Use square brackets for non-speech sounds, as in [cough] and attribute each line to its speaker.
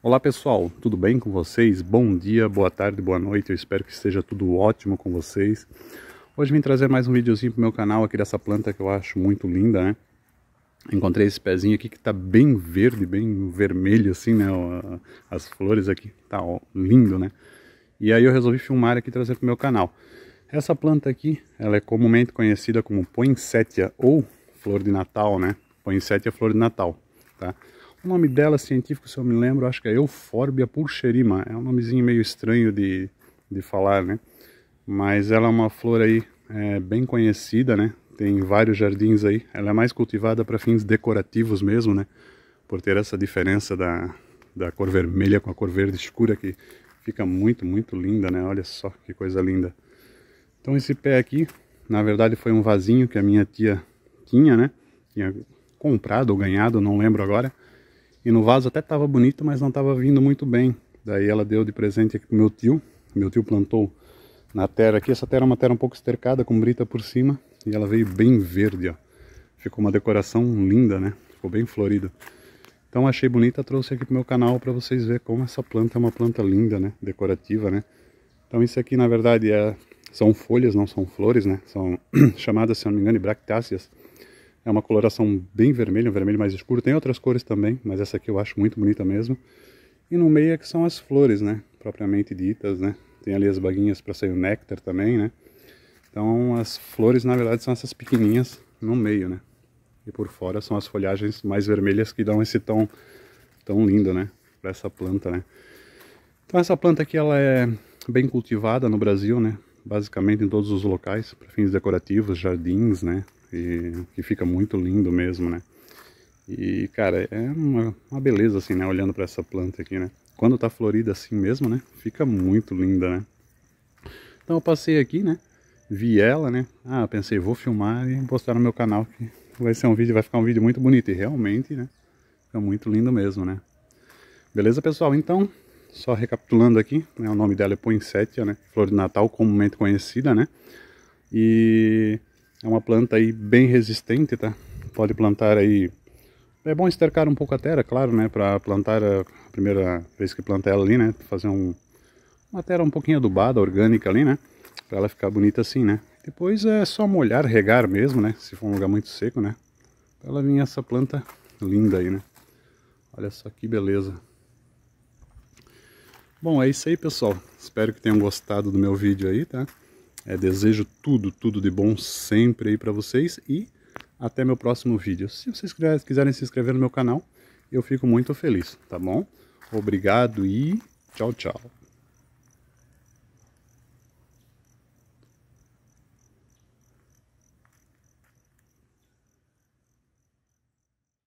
Speaker 1: Olá pessoal, tudo bem com vocês? Bom dia, boa tarde, boa noite, eu espero que esteja tudo ótimo com vocês. Hoje vim trazer mais um videozinho o meu canal aqui dessa planta que eu acho muito linda, né? Encontrei esse pezinho aqui que está bem verde, bem vermelho assim, né? As flores aqui, tá ó, lindo, né? E aí eu resolvi filmar aqui e trazer o meu canal. Essa planta aqui, ela é comumente conhecida como poinsettia ou flor de natal, né? Poinsettia é flor de natal, Tá? O nome dela é científico, se eu me lembro, acho que é Euphorbia pulcherima. É um nomezinho meio estranho de, de falar, né? Mas ela é uma flor aí é, bem conhecida, né? Tem vários jardins aí. Ela é mais cultivada para fins decorativos mesmo, né? Por ter essa diferença da, da cor vermelha com a cor verde escura que fica muito, muito linda, né? Olha só que coisa linda. Então esse pé aqui, na verdade foi um vasinho que a minha tia tinha, né? Tinha comprado ou ganhado, não lembro agora. E no vaso até estava bonito, mas não estava vindo muito bem. Daí ela deu de presente aqui pro meu tio. Meu tio plantou na terra aqui. Essa terra é uma terra um pouco estercada, com brita por cima. E ela veio bem verde, ó. Ficou uma decoração linda, né? Ficou bem florida. Então achei bonita, trouxe aqui pro meu canal para vocês verem como essa planta é uma planta linda, né? Decorativa, né? Então isso aqui na verdade é, são folhas, não são flores, né? São [clears throat] chamadas, se não me engano, bractáceas. É uma coloração bem vermelha, um vermelho mais escuro. Tem outras cores também, mas essa aqui eu acho muito bonita mesmo. E no meio é que são as flores, né? Propriamente ditas, né? Tem ali as baguinhas para sair o néctar também, né? Então as flores, na verdade, são essas pequenininhas no meio, né? E por fora são as folhagens mais vermelhas que dão esse tom tão lindo, né? Para essa planta, né? Então essa planta aqui, ela é bem cultivada no Brasil, né? Basicamente em todos os locais, para fins decorativos, jardins, né? e que fica muito lindo mesmo, né? E, cara, é uma, uma beleza, assim, né? Olhando para essa planta aqui, né? Quando tá florida assim mesmo, né? Fica muito linda, né? Então eu passei aqui, né? Vi ela, né? Ah, pensei, vou filmar e postar no meu canal que vai ser um vídeo, vai ficar um vídeo muito bonito. E realmente, né? Fica muito lindo mesmo, né? Beleza, pessoal? Então, só recapitulando aqui, né? O nome dela é Poinsettia, né? Flor de Natal, comumente conhecida, né? E é uma planta aí bem resistente, tá? Pode plantar aí... É bom estercar um pouco a terra, claro, né? Para plantar a primeira vez que plantar ela ali, né? Fazer um, uma terra um pouquinho adubada, orgânica ali, né? Para ela ficar bonita assim, né? Depois é só molhar, regar mesmo, né? Se for um lugar muito seco, né? ela vir essa planta linda aí, né? Olha só que beleza. Bom, é isso aí, pessoal. Espero que tenham gostado do meu vídeo aí, tá? É, desejo tudo, tudo de bom sempre aí para vocês e até meu próximo vídeo. Se vocês quiserem se inscrever no meu canal, eu fico muito feliz, tá bom? Obrigado e tchau, tchau.